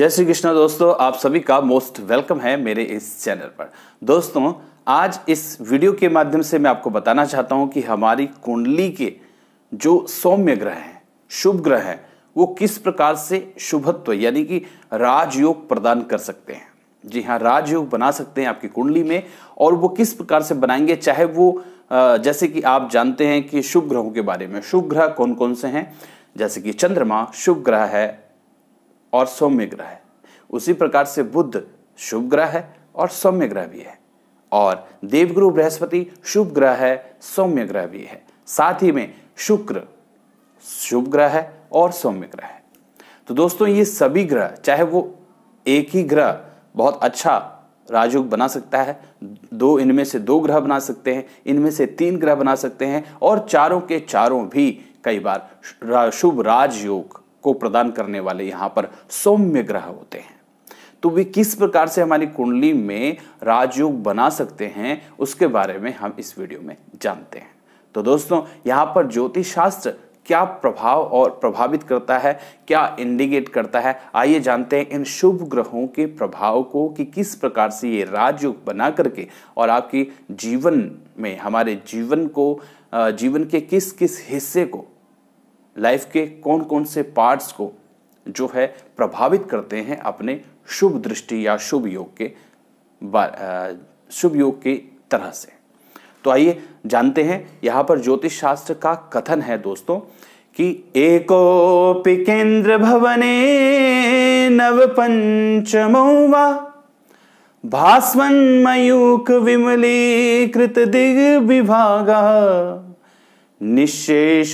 जय श्री कृष्णा दोस्तों आप सभी का मोस्ट वेलकम है मेरे इस चैनल पर दोस्तों आज इस वीडियो के माध्यम से मैं आपको बताना चाहता हूं कि हमारी कुंडली के जो सौम्य ग्रह हैं शुभ ग्रह हैं वो किस प्रकार से शुभत्व यानी कि राजयोग प्रदान कर सकते हैं जी हाँ राजयोग बना सकते हैं आपकी कुंडली में और वो किस प्रकार से बनाएंगे चाहे वो जैसे कि आप जानते हैं कि शुभ ग्रहों के बारे में शुभ ग्रह कौन कौन से हैं जैसे कि चंद्रमा शुभ ग्रह है और सौम्य ग्रह है उसी प्रकार से बुद्ध शुभ ग्रह है और सौम्य ग्रह भी है और देवगुरु बृहस्पति शुभ ग्रह है सौम्य ग्रह भी है साथ ही में शुक्र शुभ ग्रह है और सौम्य ग्रह है तो दोस्तों ये सभी ग्रह चाहे वो एक ही ग्रह बहुत अच्छा राजयोग बना सकता है दो इनमें से दो ग्रह बना सकते हैं इनमें से तीन ग्रह बना सकते हैं और चारों के चारों भी कई बार शुभ राजयोग को प्रदान करने वाले यहाँ पर सौम्य ग्रह होते हैं तो वे किस प्रकार से हमारी कुंडली में राजयोग बना सकते हैं उसके बारे में हम इस वीडियो में जानते हैं तो दोस्तों यहाँ पर ज्योतिष शास्त्र क्या प्रभाव और प्रभावित करता है क्या इंडिकेट करता है आइए जानते हैं इन शुभ ग्रहों के प्रभाव को कि किस प्रकार से ये राजयोग बना करके और आपकी जीवन में हमारे जीवन को जीवन के किस किस हिस्से को लाइफ के कौन कौन से पार्ट्स को जो है प्रभावित करते हैं अपने शुभ दृष्टि या शुभ योग के शुभ योग के तरह से तो आइए जानते हैं यहां पर ज्योतिष शास्त्र का कथन है दोस्तों कि एको केंद्र भवने नव पंचमो वा भास्वन मयूक विमलीकृत विभागा निशेष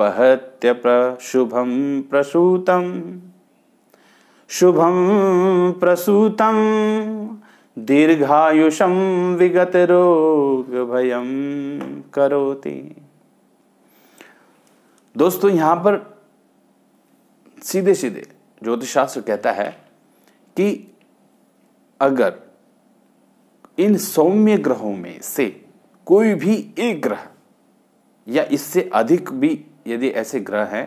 प्रशुभम प्रसूतम शुभम प्रसूतम दीर्घायुषम विगत रोग भयम करोति दोस्तों यहां पर सीधे सीधे ज्योतिष शास्त्र कहता है कि अगर इन सौम्य ग्रहों में से कोई भी एक ग्रह या इससे अधिक भी यदि ऐसे ग्रह हैं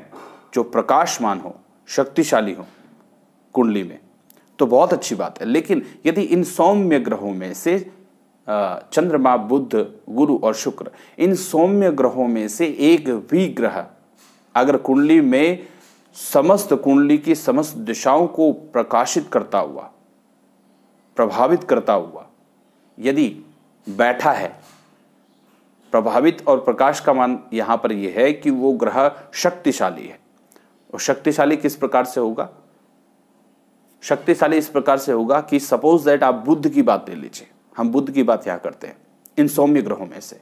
जो प्रकाशमान हो शक्तिशाली हो कुंडली में तो बहुत अच्छी बात है लेकिन यदि इन सौम्य ग्रहों में से चंद्रमा बुद्ध गुरु और शुक्र इन सौम्य ग्रहों में से एक भी ग्रह अगर कुंडली में समस्त कुंडली की समस्त दिशाओं को प्रकाशित करता हुआ प्रभावित करता हुआ यदि बैठा है प्रभावित और प्रकाश का मान यहाँ पर यह है कि वो ग्रह शक्तिशाली है और शक्तिशाली किस प्रकार से होगा शक्तिशाली इस प्रकार से होगा कि सपोज दैट आप बुद्ध की बात ले लीजिए हम बुद्ध की बात यहाँ करते हैं इन सौम्य ग्रहों में से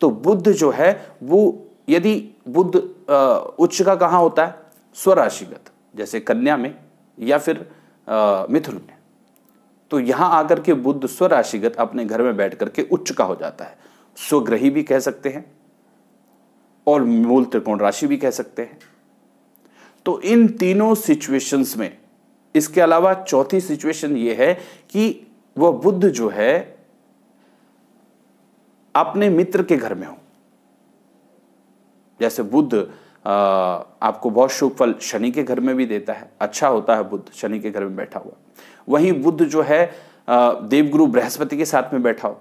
तो बुद्ध जो है वो यदि बुद्ध उच्च का कहाँ होता है स्वराशिगत जैसे कन्या में या फिर मिथुन में तो यहाँ आकर के बुद्ध स्वराशिगत अपने घर में बैठ करके उच्च का हो जाता है स्वग्रही भी कह सकते हैं और मूल त्रिकोण राशि भी कह सकते हैं तो इन तीनों सिचुएशंस में इसके अलावा चौथी सिचुएशन यह है कि वह बुद्ध जो है अपने मित्र के घर में हो जैसे बुद्ध आपको बहुत शुभ फल शनि के घर में भी देता है अच्छा होता है बुद्ध शनि के घर में बैठा हुआ वहीं बुद्ध जो है देवगुरु बृहस्पति के साथ में बैठा हो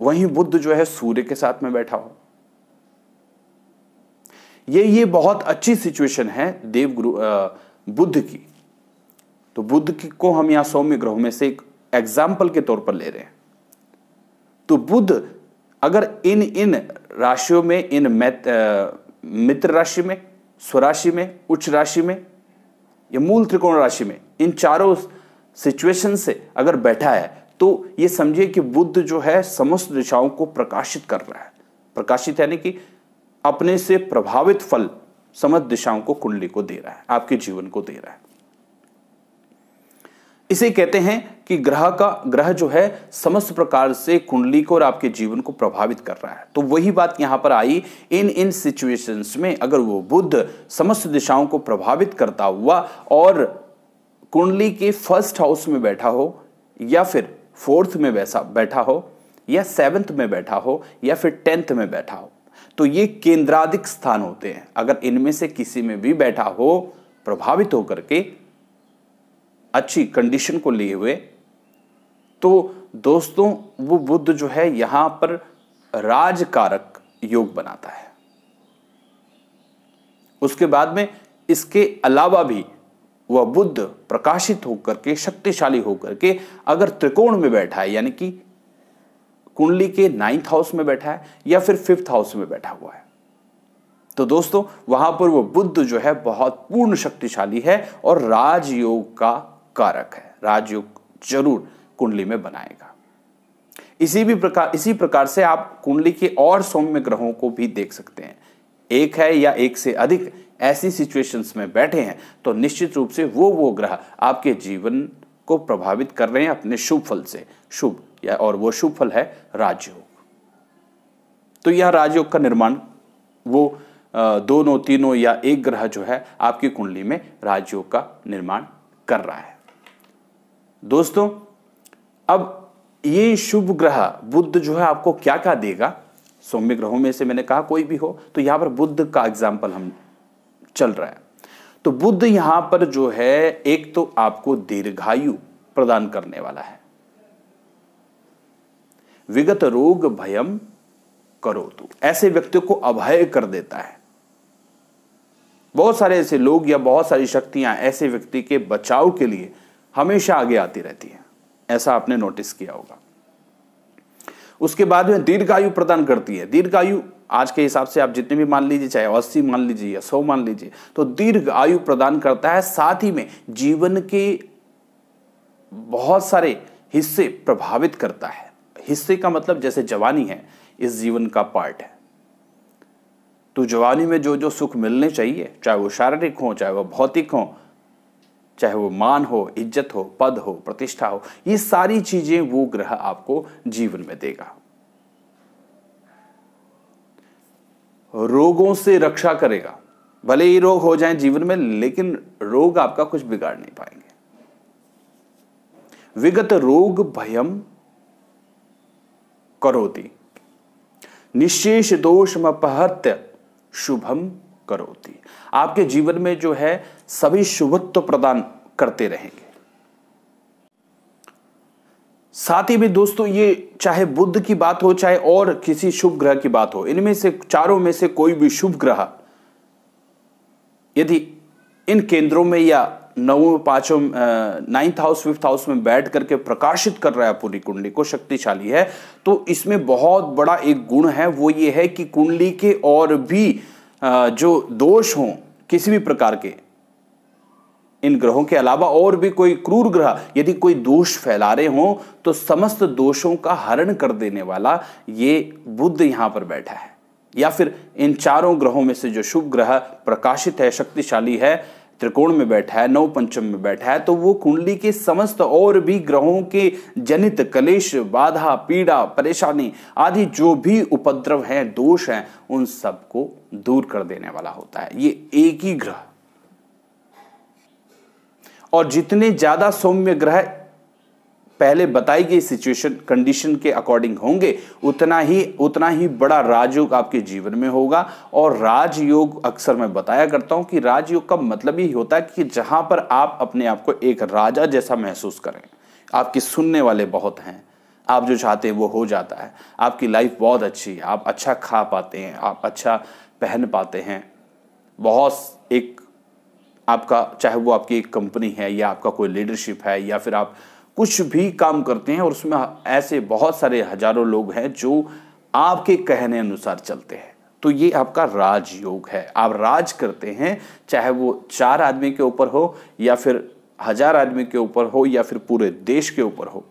वहीं बुद्ध जो है सूर्य के साथ में बैठा हो ये ये बहुत अच्छी सिचुएशन है देवगुरु बुद्ध की तो बुद्ध की को हम यहां सौम्य ग्रहों में से एक एग्जाम्पल के तौर पर ले रहे हैं तो बुद्ध अगर इन इन राशियों में इन मित्र राशि में स्वराशि में उच्च राशि में या मूल त्रिकोण राशि में इन चारों सिचुएशन से अगर बैठा है तो ये समझिए कि बुद्ध जो है समस्त दिशाओं को प्रकाशित कर रहा है प्रकाशित यानी कि अपने से प्रभावित फल समस्त दिशाओं को कुंडली को दे रहा है आपके जीवन को दे रहा है इसे कहते हैं कि ग्रह का ग्रह जो है समस्त प्रकार से कुंडली को और आपके जीवन को प्रभावित कर रहा है तो वही बात यहां पर आई इन इन सिचुएशंस में अगर वो बुद्ध समस्त दिशाओं को प्रभावित करता हुआ और कुंडली के फर्स्ट हाउस में बैठा हो या फिर फोर्थ में वैसा बैठा हो या सेवन्थ में बैठा हो या फिर टेंथ में बैठा हो तो ये केंद्राधिक स्थान होते हैं अगर इनमें से किसी में भी बैठा हो प्रभावित होकर के अच्छी कंडीशन को लिए हुए तो दोस्तों वो बुद्ध जो है यहां पर राजकारक योग बनाता है उसके बाद में इसके अलावा भी वह बुद्ध प्रकाशित होकर के शक्तिशाली होकर के अगर त्रिकोण में बैठा है यानी कि कुंडली के नाइन्थ हाउस में बैठा है या फिर फिफ्थ हाउस में बैठा हुआ है तो दोस्तों वहां पर वह बुद्ध जो है बहुत पूर्ण शक्तिशाली है और राजयोग का कारक है राजयोग जरूर कुंडली में बनाएगा इसी भी प्रकार इसी प्रकार से आप कुंडली के और सौम्य ग्रहों को भी देख सकते हैं एक है या एक से अधिक ऐसी सिचुएशंस में बैठे हैं तो निश्चित रूप से वो वो ग्रह आपके जीवन को प्रभावित कर रहे हैं अपने शुभ फल से शुभ या और वो शुभ फल है राजयोग तो यह राजयोग का निर्माण वो दोनों तीनों या एक ग्रह जो है आपकी कुंडली में राजयोग का निर्माण कर रहा है दोस्तों अब ये शुभ ग्रह बुद्ध जो है आपको क्या क्या देगा सौम्य ग्रहों में से मैंने कहा कोई भी हो तो यहां पर बुद्ध का एग्जाम्पल हम चल रहा है तो बुद्ध यहां पर जो है एक तो आपको दीर्घायु प्रदान करने वाला है विगत रोग भयम करो तो ऐसे व्यक्तियों को अभय कर देता है बहुत सारे ऐसे लोग या बहुत सारी शक्तियां ऐसे व्यक्ति के बचाव के लिए हमेशा आगे आती रहती है ऐसा आपने नोटिस किया होगा उसके बाद में दीर्घायु प्रदान करती है दीर्घायु आज के हिसाब से आप जितने भी मान लीजिए चाहे अस्सी मान लीजिए या सौ मान लीजिए तो दीर्घ आयु प्रदान करता है साथ ही में जीवन के बहुत सारे हिस्से प्रभावित करता है हिस्से का मतलब जैसे जवानी है इस जीवन का पार्ट है तो जवानी में जो जो सुख मिलने चाहिए चाहे वो शारीरिक हो चाहे वो भौतिक हो चाहे वो मान हो इज्जत हो पद हो प्रतिष्ठा हो ये सारी चीजें वो ग्रह आपको जीवन में देगा रोगों से रक्षा करेगा भले ही रोग हो जाए जीवन में लेकिन रोग आपका कुछ बिगाड़ नहीं पाएंगे विगत रोग भयम करोति निशेष दोष अपहत्य शुभम करोति आपके जीवन में जो है सभी शुभत्व प्रदान करते रहेंगे साथ ही भी दोस्तों ये चाहे बुद्ध की बात हो चाहे और किसी शुभ ग्रह की बात हो इनमें से चारों में से कोई भी शुभ ग्रह यदि इन केंद्रों में या नवों पांचों नाइन्थ हाउस फिफ्थ हाउस में बैठ करके प्रकाशित कर रहा है पूरी कुंडली को शक्तिशाली है तो इसमें बहुत बड़ा एक गुण है वो ये है कि कुंडली के और भी जो दोष हों किसी भी प्रकार के इन ग्रहों के अलावा और भी कोई क्रूर ग्रह यदि कोई दोष फैला रहे हों तो समस्त दोषों का हरण कर देने वाला ये बुद्ध यहाँ पर बैठा है या फिर इन चारों ग्रहों में से जो शुभ ग्रह प्रकाशित है शक्तिशाली है त्रिकोण में बैठा है नव पंचम में बैठा है तो वो कुंडली के समस्त और भी ग्रहों के जनित कलेश बाधा पीड़ा परेशानी आदि जो भी उपद्रव हैं दोष हैं उन सबको दूर कर देने वाला होता है ये एक ही ग्रह और जितने ज़्यादा सौम्य ग्रह पहले बताई गई सिचुएशन कंडीशन के अकॉर्डिंग होंगे उतना ही उतना ही बड़ा राजयोग आपके जीवन में होगा और राजयोग अक्सर मैं बताया करता हूं कि राजयोग का मतलब ये होता है कि जहां पर आप अपने आप को एक राजा जैसा महसूस करें आपके सुनने वाले बहुत हैं आप जो चाहते हैं वो हो जाता है आपकी लाइफ बहुत अच्छी है आप अच्छा खा पाते हैं आप अच्छा पहन पाते हैं बहुत एक आपका चाहे वो आपकी एक कंपनी है या आपका कोई लीडरशिप है या फिर आप कुछ भी काम करते हैं और उसमें ऐसे बहुत सारे हजारों लोग हैं जो आपके कहने अनुसार चलते हैं तो ये आपका राजयोग है आप राज करते हैं चाहे वो चार आदमी के ऊपर हो या फिर हजार आदमी के ऊपर हो या फिर पूरे देश के ऊपर हो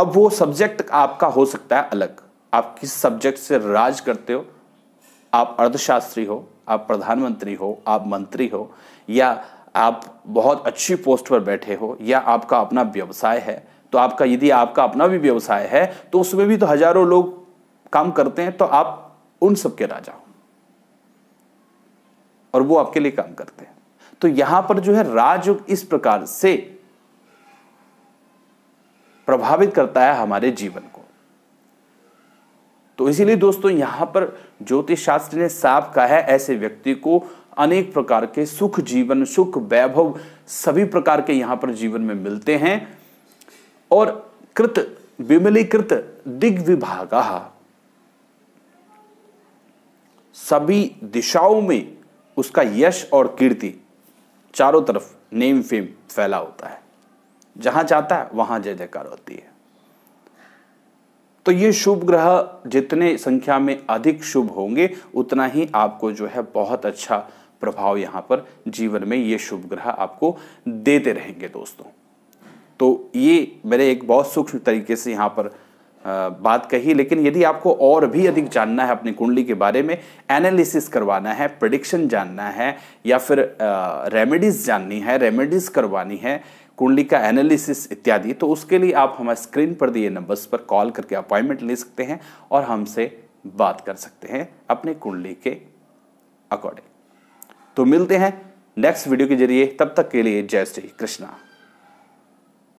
अब वो सब्जेक्ट आपका हो सकता है अलग आप किस सब्जेक्ट से राज करते हो आप अर्थशास्त्री हो आप प्रधानमंत्री हो आप मंत्री हो या आप बहुत अच्छी पोस्ट पर बैठे हो या आपका अपना व्यवसाय है तो आपका यदि आपका अपना भी व्यवसाय है तो उसमें भी तो हजारों लोग काम करते हैं तो आप उन सबके राजा हो और वो आपके लिए काम करते हैं तो यहां पर जो है राज इस प्रकार से प्रभावित करता है हमारे जीवन को तो इसीलिए दोस्तों यहाँ पर ज्योतिष शास्त्र ने साफ कहा है ऐसे व्यक्ति को अनेक प्रकार के सुख जीवन सुख वैभव सभी प्रकार के यहाँ पर जीवन में मिलते हैं और कृत विमलीकृत दिग्विभागा सभी दिशाओं में उसका यश और कीर्ति चारों तरफ नेम फेम फैला होता है जहां जाता है वहां जय जयकार होती है तो ये शुभ ग्रह जितने संख्या में अधिक शुभ होंगे उतना ही आपको जो है बहुत अच्छा प्रभाव यहाँ पर जीवन में ये शुभ ग्रह आपको देते रहेंगे दोस्तों तो ये मैंने एक बहुत सूक्ष्म तरीके से यहाँ पर बात कही लेकिन यदि आपको और भी अधिक जानना है अपनी कुंडली के बारे में एनालिसिस करवाना है प्रडिक्शन जानना है या फिर रेमेडीज़ जाननी है रेमेडीज़ करवानी है कुंडली का एनालिसिस इत्यादि तो उसके लिए आप हमारे स्क्रीन पर दिए नंबर्स पर कॉल करके अपॉइंटमेंट ले सकते हैं और हमसे बात कर सकते हैं अपने कुंडली के अकॉर्डिंग तो मिलते हैं नेक्स्ट वीडियो के जरिए तब तक के लिए जय श्री कृष्णा